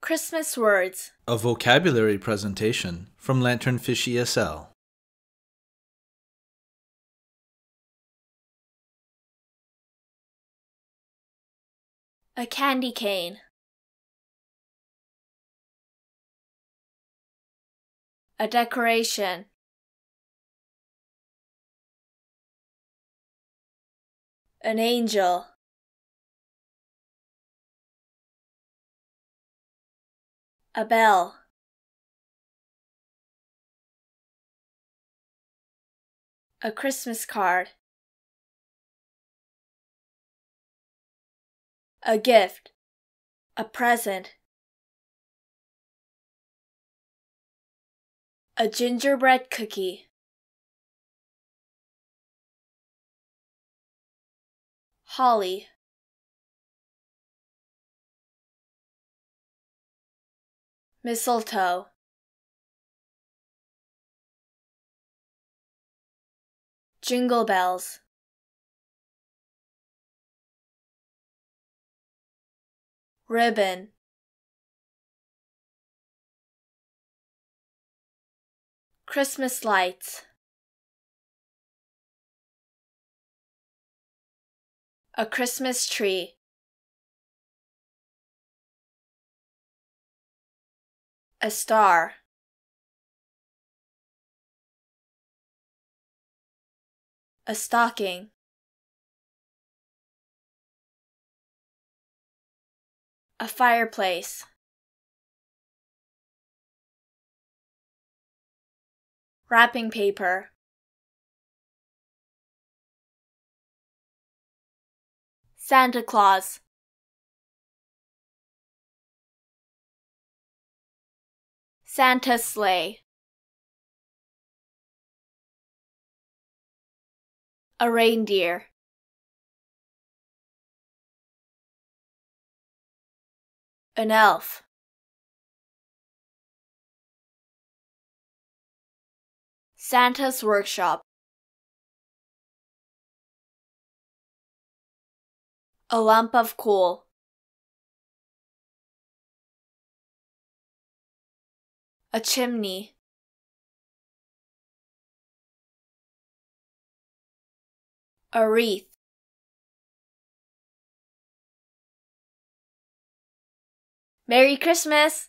Christmas words. A vocabulary presentation from Lanternfish ESL. A candy cane. A decoration. An angel. A bell. A Christmas card. A gift. A present. A gingerbread cookie. Holly. mistletoe jingle bells ribbon Christmas lights a Christmas tree A star. A stocking. A fireplace. Wrapping paper. Santa Claus. Santa's sleigh. A reindeer. An elf. Santa's workshop. A lump of coal. A chimney. A wreath. Merry Christmas!